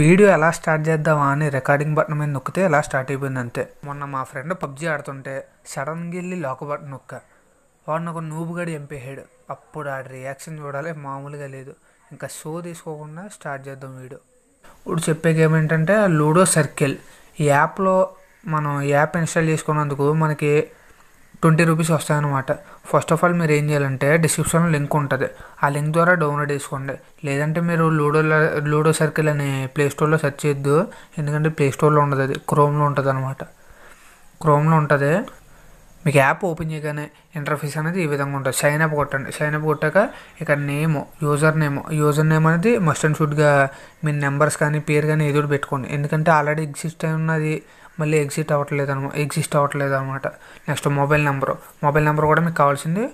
video ఎలా start చేద్దామా అని రికార్డింగ్ బటన్ మీద నొక్కితే ఎలా స్టార్ట్ అయిపోయింది అంతే మొన్న మా ఫ్రెండ్ పబ్జీ ఆడుతుంటే సడన్గా వెళ్ళి లోక బటన్ నొక్క వాడిని ఒక నూపుగాడి ఎంపేయాడు అప్పుడు ఆడి రియాక్షన్ చూడాలి మామూలుగా లేదు ఇంకా షో తీసుకోకుండా స్టార్ట్ చేద్దాం వీడియో ఇప్పుడు చెప్పే గేమ్ ఏంటంటే లూడో సర్కిల్ ఈ యాప్లో మనం యాప్ ఇన్స్టాల్ చేసుకున్నందుకు మనకి ట్వంటీ రూపీస్ వస్తాయన్నమాట ఫస్ట్ ఆఫ్ ఆల్ మీరు ఏం చేయాలంటే డిస్క్రిప్షన్లో లింక్ ఉంటుంది ఆ లింక్ ద్వారా డౌన్లోడ్ చేసుకోండి లేదంటే మీరు లూడోలో లూడో సర్కిల్ అని ప్లేస్టోర్లో సెర్చ్ చేయొద్దు ఎందుకంటే ప్లేస్టోర్లో ఉండదు అది క్రోమ్లో ఉంటుంది అనమాట క్రోమ్లో ఉంటుంది మీకు యాప్ ఓపెన్ చేయగానే ఇంటర్ఫేస్ అనేది ఈ విధంగా ఉంటుంది సైన్ అప్ కొట్టండి సైన్ అప్ కొట్టాక ఇక్కడ name user name user name అనేది మస్ట్ అండ్ షుడ్గా మీ నెంబర్స్ కానీ పేరు కానీ ఏదో పెట్టుకోండి ఎందుకంటే ఆల్రెడీ ఎగ్జిస్ట్ అయి ఉన్నది మళ్ళీ ఎగ్జిట్ అవ్వట్లేదు అనమాట ఎగ్జిస్ట్ అవ్వట్లేదు అనమాట next mobile number mobile number కూడా మీకు కావాల్సింది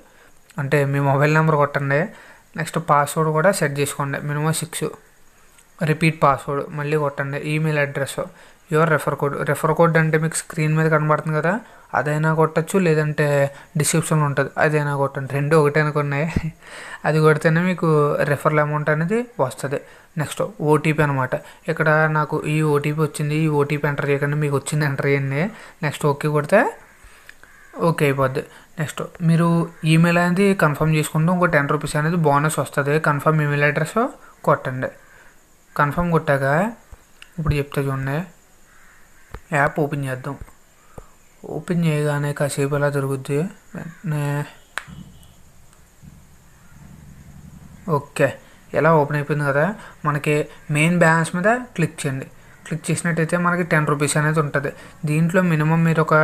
అంటే మీ మొబైల్ నెంబర్ కొట్టండి నెక్స్ట్ పాస్వర్డ్ కూడా సెట్ చేసుకోండి మినిమం సిక్స్ రిపీట్ పాస్వర్డ్ మళ్ళీ కొట్టండి email address your refer code refer code అంటే మీకు స్క్రీన్ మీద కనబడుతుంది కదా అదైనా కొట్టచ్చు లేదంటే డిస్క్రిప్షన్లో ఉంటుంది అదైనా కొట్టండి రెండు ఒకటే కొన్నాయి అది కొడితేనే మీకు రెఫరల్ అమౌంట్ అనేది వస్తుంది నెక్స్ట్ ఓటీపీ అనమాట ఇక్కడ నాకు ఈ ఓటీపీ వచ్చింది ఈ ఓటీపీ ఎంటర్ చేయకుండా మీకు వచ్చింది ఎంటర్ చేయండి నెక్స్ట్ ఓకే కొడితే ఓకే అయిపోద్ది నెక్స్ట్ మీరు ఈమెయిల్ అనేది కన్ఫర్మ్ చేసుకుంటే ఇంకో టెన్ రూపీస్ అనేది బోనస్ వస్తుంది కన్ఫర్మ్ ఈమెయిల్ అడ్రస్ కొట్టండి కన్ఫర్మ్ కొట్టాక ఇప్పుడు చెప్తే చూడండి యాప్ ఓపెన్ చేద్దాం ఓపెన్ చేయగానే కాసేపు ఎలా జరుగుద్ది వెంటనే ఓకే ఎలా ఓపెన్ అయిపోయింది కదా మనకి మెయిన్ బ్యాలెన్స్ మీద క్లిక్ చేయండి క్లిక్ చేసినట్టయితే మనకి టెన్ రూపీస్ అనేది ఉంటుంది దీంట్లో మినిమం మీరు ఒక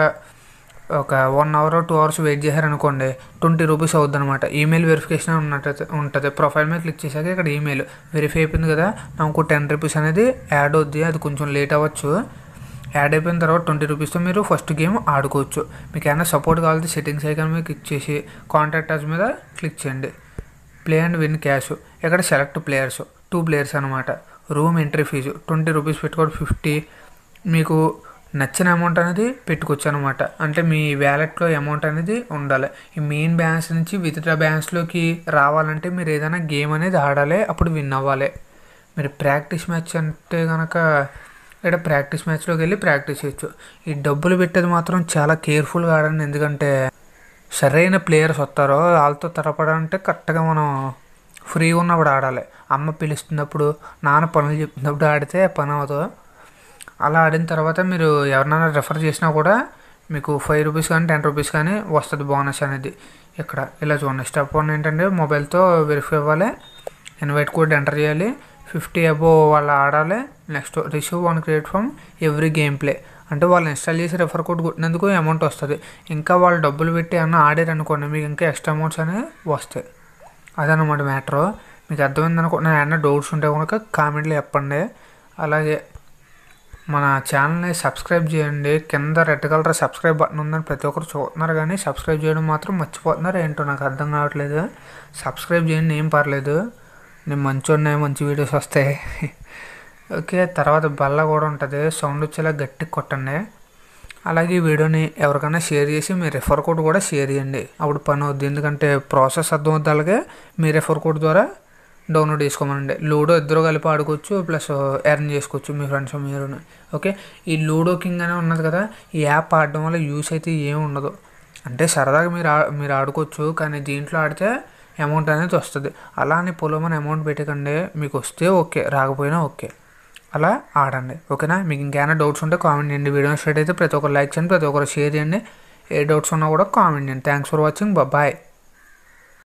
ఒక one hour two hours wait చేశారనుకోండి ట్వంటీ రూపీస్ అవుద్ది అనమాట ఈమెయిల్ వెరిఫికేషన్ ఉన్నట్టు ఉంటుంది ప్రొఫైల్ మీద క్లిక్ చేశాక ఇక్కడ ఈమెయిల్ వెరిఫై అయిపోయింది కదా నాకు టెన్ రూపీస్ అనేది యాడ్ అవుద్ది అది కొంచెం లేట్ అవ్వచ్చు యాడ్ అయిపోయిన తర్వాత ట్వంటీ రూపీస్తో మీరు ఫస్ట్ గేమ్ ఆడుకోవచ్చు మీకు ఏమైనా సపోర్ట్ కావాలంటే సెట్టింగ్స్ ఐకాన్ మీద క్లిక్ చేసి కాంటాక్టర్స్ మీద క్లిక్ చేయండి ప్లే అండ్ విన్ క్యాష్ ఇక్కడ సెలెక్ట్ ప్లేయర్స్ టూ ప్లేయర్స్ అనమాట room entry fee twenty rupees పెట్టుకోవడం ఫిఫ్టీ మీకు నచ్చిన అమౌంట్ అనేది పెట్టుకోవచ్చు అనమాట అంటే మీ వ్యాలెట్లో అమౌంట్ అనేది ఉండాలి ఈ మెయిన్ బ్యాలెన్స్ నుంచి విత్డ్రా బ్యాలెన్స్లోకి రావాలంటే మీరు ఏదైనా గేమ్ అనేది ఆడాలి అప్పుడు విన్ అవ్వాలి మీరు ప్రాక్టీస్ మ్యాచ్ అంటే కనుక ఇక్కడ ప్రాక్టీస్ మ్యాచ్లోకి వెళ్ళి ప్రాక్టీస్ చేయొచ్చు ఈ డబ్బులు పెట్టేది మాత్రం చాలా కేర్ఫుల్గా ఆడండి ఎందుకంటే సరైన ప్లేయర్స్ వస్తారో వాళ్ళతో తరపడాలంటే కరెక్ట్గా మనం ఫ్రీగా ఉన్నప్పుడు ఆడాలి అమ్మ పిలుస్తున్నప్పుడు నాన్న పనులు చెప్తున్నప్పుడు ఆడితే పని అవుతుంది అలా ఆడిన తర్వాత మీరు ఎవరినైనా రెఫర్ చేసినా కూడా మీకు ఫైవ్ రూపీస్ కానీ టెన్ రూపీస్ కానీ వస్తుంది బోనస్ అనేది ఇక్కడ ఇలా చూడండి స్టెప్ వన్ ఏంటంటే మొబైల్తో వెరిఫై అవ్వాలి ఇన్వైట్ కోడ్ ఎంటర్ చేయాలి ఫిఫ్టీ అబోవ్ వాళ్ళు ఆడాలి next receive one create from every game play అంటే వాళ్ళు ఇన్స్టాల్ చేసి రెఫర్ కోడ్ కొట్టినందుకు అమౌంట్ వస్తుంది ఇంకా వాళ్ళు డబ్బులు పెట్టి అన్న ఆడారు అనుకోండి మీకు ఇంకా ఎక్స్ట్రా అమౌంట్స్ అనేవి వస్తాయి అదనమాట మ్యాటర్ మీకు అర్థమైంది అనుకుంటున్నాను ఏమన్నా డౌట్స్ ఉంటే కనుక కామెంట్లో చెప్పండి అలాగే మన ఛానల్ని సబ్స్క్రైబ్ చేయండి కింద రెడ్ కలర్ సబ్స్క్రైబ్ బటన్ ఉందని ప్రతి ఒక్కరు చూస్తున్నారు కానీ సబ్స్క్రైబ్ చేయడం మాత్రం మర్చిపోతున్నారు ఏంటో నాకు అర్థం కావట్లేదు సబ్స్క్రైబ్ చేయండి ఏం పర్లేదు నేను ఉన్నాయి మంచి వీడియోస్ వస్తాయి ఓకే తర్వాత బల్ల కూడా ఉంటుంది సౌండ్ వచ్చేలా గట్టి కొట్టండి అలాగే ఈ వీడియోని ఎవరికైనా షేర్ చేసి మీ రెఫర్ కోడ్ కూడా షేర్ చేయండి అప్పుడు పని అవుద్ది ఎందుకంటే ప్రాసెస్ అర్థం అవుద్ది అలాగే మీ రెఫర్ కోడ్ ద్వారా డౌన్లోడ్ చేసుకోమనండి లూడో ఇద్దరు కలిపి ఆడుకోవచ్చు ప్లస్ ఎర్న్ చేసుకోవచ్చు మీ ఫ్రెండ్స్ మీరు ఓకే ఈ లూడో కింగ్ అనే ఉన్నది కదా ఈ యాప్ ఆడడం వల్ల యూస్ అయితే ఏమి ఉండదు అంటే సరదాగా మీరు మీరు ఆడుకోవచ్చు కానీ దీంట్లో ఆడితే అమౌంట్ అనేది వస్తుంది అలా అని పొలమని అమౌంట్ పెట్టకండి మీకు వస్తే ఓకే రాకపోయినా ఓకే అలా ఆడండి ఓకేనా మీకు ఇంకేమైనా డౌట్స్ ఉంటే కామెంట్ చేయండి వీడియో స్టార్ట్ అయితే ప్రతి ఒక్కరు లైక్ చేయండి ప్రతి ఒక్కరు షేర్ చేయండి ఏ డౌట్స్ ఉన్నా కూడా కామెంట్ చేయండి థ్యాంక్స్ ఫర్ వాచింగ్ బాయ్